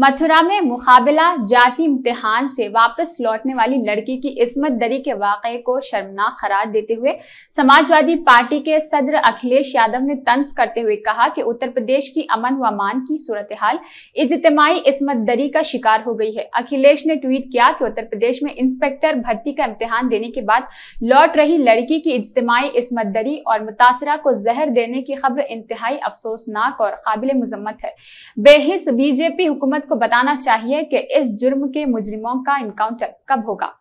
मथुरा में मुकाबला जाति इम्तिहान से वापस लौटने वाली लड़की की इसमत दरी के वाकये को शर्मनाक करार देते हुए समाजवादी पार्टी के सदर अखिलेश यादव ने तंज करते हुए कहा कि उत्तर प्रदेश की अमन व मान की सूरत हाल इजतमाही इसमत दरी का शिकार हो गई है अखिलेश ने ट्वीट किया कि उत्तर प्रदेश में इंस्पेक्टर भर्ती का इम्तिहान देने के बाद लौट रही लड़की की इजतमाही इसमत दरी और मुतासरा को जहर देने की खबर इंतहाई अफसोसनाक और काबिल मजम्मत है बेहिस बीजेपी हुकूमत हुकूमत को बताना चाहिए कि इस जुर्म के मुजरिमों का इनकाउंटर कब होगा